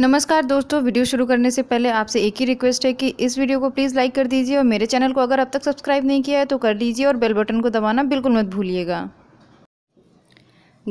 नमस्कार दोस्तों वीडियो शुरू करने से पहले आपसे एक ही रिक्वेस्ट है कि इस वीडियो को प्लीज़ लाइक कर दीजिए और मेरे चैनल को अगर अब तक सब्सक्राइब नहीं किया है तो कर लीजिए और बेल बटन को दबाना बिल्कुल मत भूलिएगा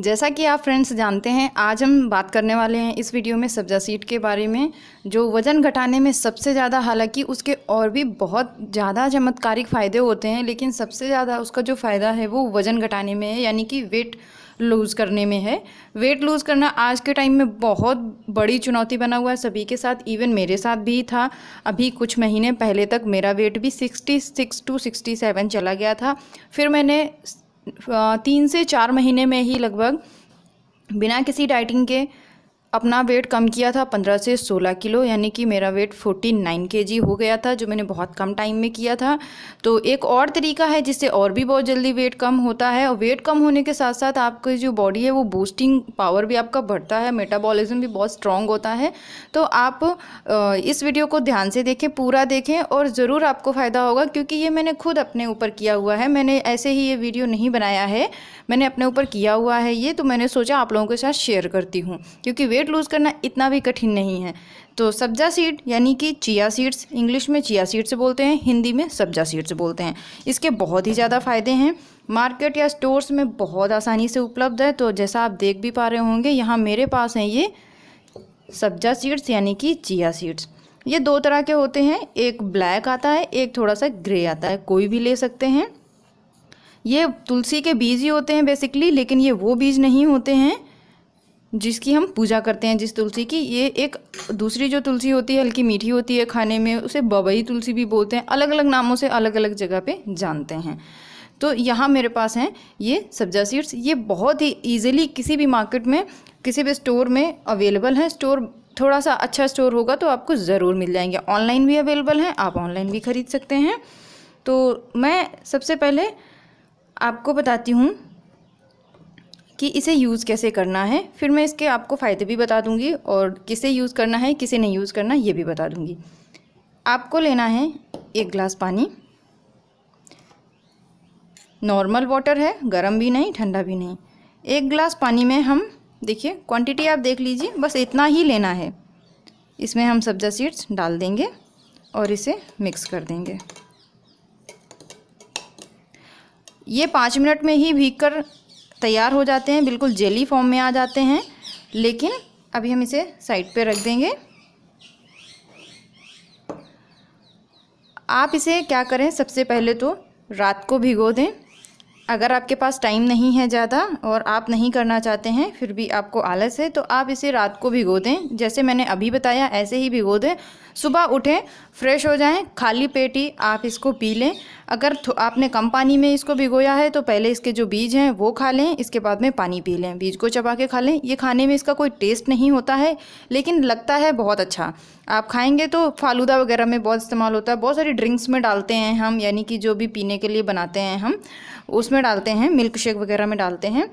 जैसा कि आप फ्रेंड्स जानते हैं आज हम बात करने वाले हैं इस वीडियो में सब्जा सीट के बारे में जो वज़न घटाने में सबसे ज़्यादा हालांकि उसके और भी बहुत ज़्यादा चमत्कारिक फ़ायदे होते हैं लेकिन सबसे ज़्यादा उसका जो फ़ायदा है वो वज़न घटाने में है यानी कि वेट लूज़ करने में है वेट लूज़ करना आज के टाइम में बहुत बड़ी चुनौती बना हुआ है सभी के साथ इवन मेरे साथ भी था अभी कुछ महीने पहले तक मेरा वेट भी sixty six to sixty seven चला गया था फिर मैंने तीन से चार महीने में ही लगभग बिना किसी डाइटिंग के अपना वेट कम किया था 15 से 16 किलो यानी कि मेरा वेट 49 जी हो गया था जो मैंने बहुत कम टाइम में किया था तो एक और तरीका है जिससे और भी बहुत जल्दी वेट कम होता है और वेट कम होने के साथ साथ आपकी जो बॉडी है वो बूस्टिंग पावर भी आपका बढ़ता है मेटाबॉलिज्म भी बहुत स्ट्रांग होता है तो आप इस वीडियो को ध्यान से देखें पूरा देखें और ज़रूर आपको फ़ायदा होगा क्योंकि ये मैंने खुद अपने ऊपर किया हुआ है मैंने ऐसे ही ये वीडियो नहीं बनाया है मैंने अपने ऊपर किया हुआ है ये तो मैंने सोचा आप लोगों के साथ शेयर करती हूँ क्योंकि वेट लूज़ करना इतना भी कठिन नहीं है तो सब्जा सीड यानी कि चिया सीड्स इंग्लिश में चिया सीड्स बोलते हैं हिंदी में सब्जा सीड्स बोलते हैं इसके बहुत ही ज़्यादा फ़ायदे हैं मार्केट या स्टोर्स में बहुत आसानी से उपलब्ध है तो जैसा आप देख भी पा रहे होंगे यहाँ मेरे पास हैं ये सब्जा सीड्स यानी कि चिया सीड्स ये दो तरह के होते हैं एक ब्लैक आता है एक थोड़ा सा ग्रे आता है कोई भी ले सकते हैं ये तुलसी के बीज ही होते हैं बेसिकली लेकिन ये वो बीज नहीं होते हैं जिसकी हम पूजा करते हैं जिस तुलसी की ये एक दूसरी जो तुलसी होती है हल्की मीठी होती है खाने में उसे बबई तुलसी भी बोलते हैं अलग अलग नामों से अलग अलग जगह पे जानते हैं तो यहाँ मेरे पास हैं ये सब्जा सीड्स ये बहुत ही ईजिली किसी भी मार्केट में किसी भी स्टोर में अवेलेबल हैं स्टोर थोड़ा सा अच्छा स्टोर होगा तो आपको ज़रूर मिल जाएंगे ऑनलाइन भी अवेलेबल हैं आप ऑनलाइन भी ख़रीद सकते हैं तो मैं सबसे पहले आपको बताती हूँ कि इसे यूज़ कैसे करना है फिर मैं इसके आपको फ़ायदे भी बता दूंगी और किसे यूज़ करना है किसे नहीं यूज़ करना ये भी बता दूंगी आपको लेना है एक गिलास पानी नॉर्मल वाटर है गर्म भी नहीं ठंडा भी नहीं एक गिलास पानी में हम देखिए क्वांटिटी आप देख लीजिए बस इतना ही लेना है इसमें हम सब्ज़ा सीड्स डाल देंगे और इसे मिक्स कर देंगे ये पाँच मिनट में ही भीग कर तैयार हो जाते हैं बिल्कुल जेली फॉर्म में आ जाते हैं लेकिन अभी हम इसे साइड पे रख देंगे आप इसे क्या करें सबसे पहले तो रात को भिगो दें अगर आपके पास टाइम नहीं है ज़्यादा और आप नहीं करना चाहते हैं फिर भी आपको आलस है तो आप इसे रात को भिगो दें जैसे मैंने अभी बताया ऐसे ही भिगो दें सुबह उठें फ्रेश हो जाएं खाली पेटी आप इसको पी लें अगर आपने कम पानी में इसको भिगोया है तो पहले इसके जो बीज हैं वो खा लें इसके बाद में पानी पी लें बीज को चबा के खा लें ये खाने में इसका कोई टेस्ट नहीं होता है लेकिन लगता है बहुत अच्छा आप खाएंगे तो फालूदा वगैरह में बहुत इस्तेमाल होता है बहुत सारी ड्रिंक्स में डालते हैं हम यानी कि जो भी पीने के लिए बनाते हैं हम उसमें डालते हैं मिल्क शेक वगैरह में डालते हैं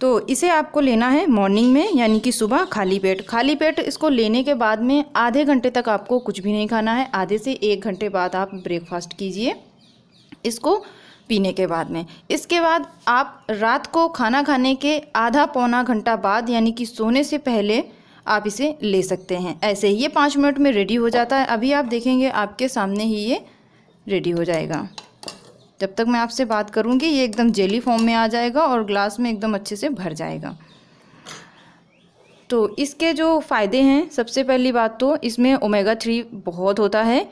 तो इसे आपको लेना है मॉर्निंग में यानी कि सुबह खाली पेट खाली पेट इसको लेने के बाद में आधे घंटे तक आपको कुछ भी नहीं खाना है आधे से एक घंटे बाद आप ब्रेकफास्ट कीजिए इसको पीने के बाद में इसके बाद आप रात को खाना खाने के आधा पौना घंटा बाद यानी कि सोने से पहले आप इसे ले सकते हैं ऐसे ही ये पाँच मिनट में रेडी हो जाता है अभी आप देखेंगे आपके सामने ही ये रेडी हो जाएगा जब तक मैं आपसे बात करूँगी ये एकदम जेली फॉर्म में आ जाएगा और ग्लास में एकदम अच्छे से भर जाएगा तो इसके जो फ़ायदे हैं सबसे पहली बात तो इसमें ओमेगा थ्री बहुत होता है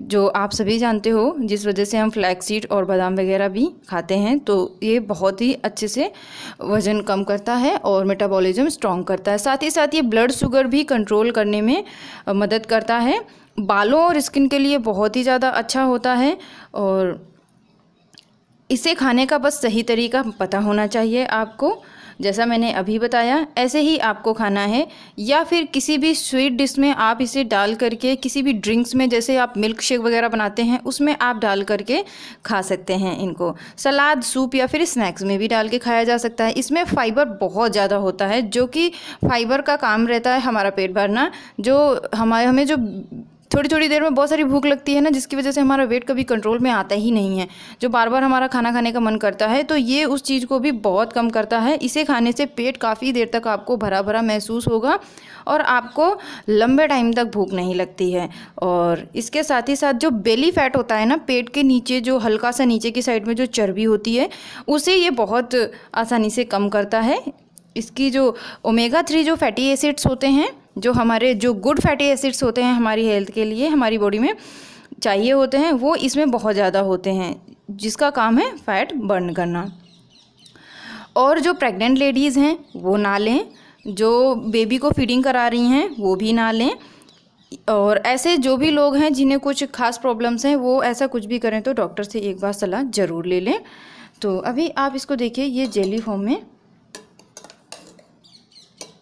जो आप सभी जानते हो जिस वजह से हम फ्लैक्सीड और बादाम वगैरह भी खाते हैं तो ये बहुत ही अच्छे से वज़न कम करता है और मेटाबॉलिज्म स्ट्रॉन्ग करता है साथ ही साथ ये ब्लड शुगर भी कंट्रोल करने में मदद करता है बालों और स्किन के लिए बहुत ही ज़्यादा अच्छा होता है और इसे खाने का बस सही तरीका पता होना चाहिए आपको जैसा मैंने अभी बताया ऐसे ही आपको खाना है या फिर किसी भी स्वीट डिश में आप इसे डाल करके किसी भी ड्रिंक्स में जैसे आप मिल्क शेक वगैरह बनाते हैं उसमें आप डाल करके खा सकते हैं इनको सलाद सूप या फिर स्नैक्स में भी डाल के खाया जा सकता है इसमें फ़ाइबर बहुत ज़्यादा होता है जो कि फाइबर का काम रहता है हमारा पेट भरना जो हमारे हमें जो थोड़ी थोड़ी देर में बहुत सारी भूख लगती है ना जिसकी वजह से हमारा वेट कभी कंट्रोल में आता ही नहीं है जो बार बार हमारा खाना खाने का मन करता है तो ये उस चीज़ को भी बहुत कम करता है इसे खाने से पेट काफ़ी देर तक आपको भरा भरा महसूस होगा और आपको लंबे टाइम तक भूख नहीं लगती है और इसके साथ ही साथ जो बेली फैट होता है ना पेट के नीचे जो हल्का सा नीचे की साइड में जो चर्बी होती है उसे ये बहुत आसानी से कम करता है इसकी जो ओमेगा थ्री जो फैटी एसिड्स होते हैं जो हमारे जो गुड फैटी एसिड्स होते हैं हमारी हेल्थ के लिए हमारी बॉडी में चाहिए होते हैं वो इसमें बहुत ज़्यादा होते हैं जिसका काम है फैट बर्न करना और जो प्रेग्नेंट लेडीज़ हैं वो ना लें जो बेबी को फीडिंग करा रही हैं वो भी ना लें और ऐसे जो भी लोग हैं जिन्हें कुछ खास प्रॉब्लम्स हैं वो ऐसा कुछ भी करें तो डॉक्टर से एक बार सलाह ज़रूर ले लें तो अभी आप इसको देखिए ये जेली फॉर्म में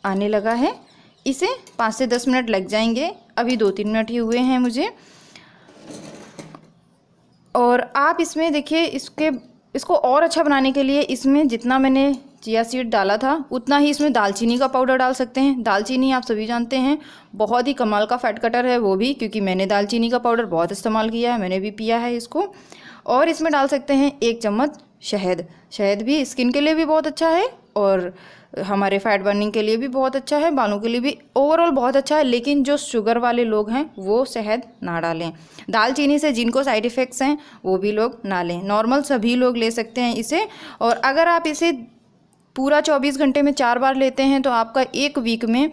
आने लगा है इसे पाँच से दस मिनट लग जाएंगे अभी दो तीन मिनट ही हुए हैं मुझे और आप इसमें देखिए इसके इसको और अच्छा बनाने के लिए इसमें जितना मैंने चिया सीड डाला था उतना ही इसमें दालचीनी का पाउडर डाल सकते हैं दालचीनी आप सभी जानते हैं बहुत ही कमाल का फैट कटर है वो भी क्योंकि मैंने दालचीनी का पाउडर बहुत इस्तेमाल किया है मैंने भी पिया है इसको और इसमें डाल सकते हैं एक चम्मच शहद शहद भी स्किन के लिए भी बहुत अच्छा है और हमारे फैट बर्निंग के लिए भी बहुत अच्छा है बालों के लिए भी ओवरऑल बहुत अच्छा है लेकिन जो शुगर वाले लोग हैं वो शहद ना डालें दालचीनी से जिनको साइड इफ़ेक्ट्स हैं वो भी लोग ना लें नॉर्मल सभी लोग ले सकते हैं इसे और अगर आप इसे पूरा 24 घंटे में चार बार लेते हैं तो आपका एक वीक में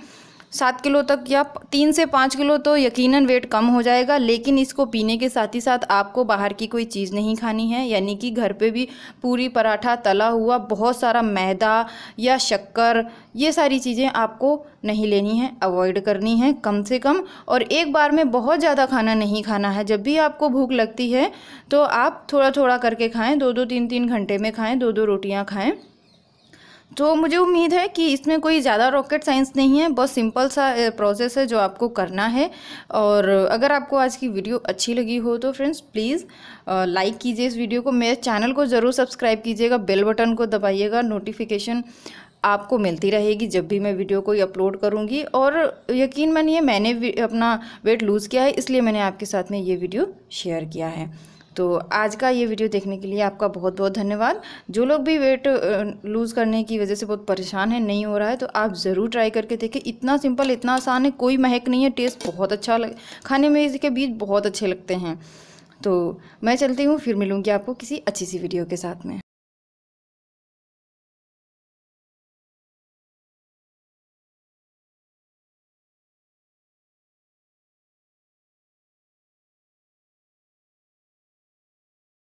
सात किलो तक या तीन से पाँच किलो तो यकीनन वेट कम हो जाएगा लेकिन इसको पीने के साथ ही साथ आपको बाहर की कोई चीज़ नहीं खानी है यानी कि घर पे भी पूरी पराठा तला हुआ बहुत सारा मैदा या शक्कर ये सारी चीज़ें आपको नहीं लेनी है अवॉइड करनी है कम से कम और एक बार में बहुत ज़्यादा खाना नहीं खाना है जब भी आपको भूख लगती है तो आप थोड़ा थोड़ा करके खाएँ दो दो तीन तीन घंटे में खाएँ दो दो रोटियाँ खाएँ तो मुझे उम्मीद है कि इसमें कोई ज़्यादा रॉकेट साइंस नहीं है बहुत सिंपल सा प्रोसेस है जो आपको करना है और अगर आपको आज की वीडियो अच्छी लगी हो तो फ्रेंड्स प्लीज़ लाइक कीजिए इस वीडियो को मेरे चैनल को ज़रूर सब्सक्राइब कीजिएगा बेल बटन को दबाइएगा नोटिफिकेशन आपको मिलती रहेगी जब भी मैं वीडियो कोई अपलोड करूँगी और यकीन मानिए मैंने अपना वेट लूज़ किया है इसलिए मैंने आपके साथ में ये वीडियो शेयर किया है तो आज का ये वीडियो देखने के लिए आपका बहुत बहुत धन्यवाद जो लोग भी वेट लूज़ करने की वजह से बहुत परेशान है नहीं हो रहा है तो आप ज़रूर ट्राई करके देखें इतना सिंपल इतना आसान है कोई महक नहीं है टेस्ट बहुत अच्छा लग खाने में इसके बीज बहुत अच्छे लगते हैं तो मैं चलती हूँ फिर मिलूँगी आपको किसी अच्छी सी वीडियो के साथ में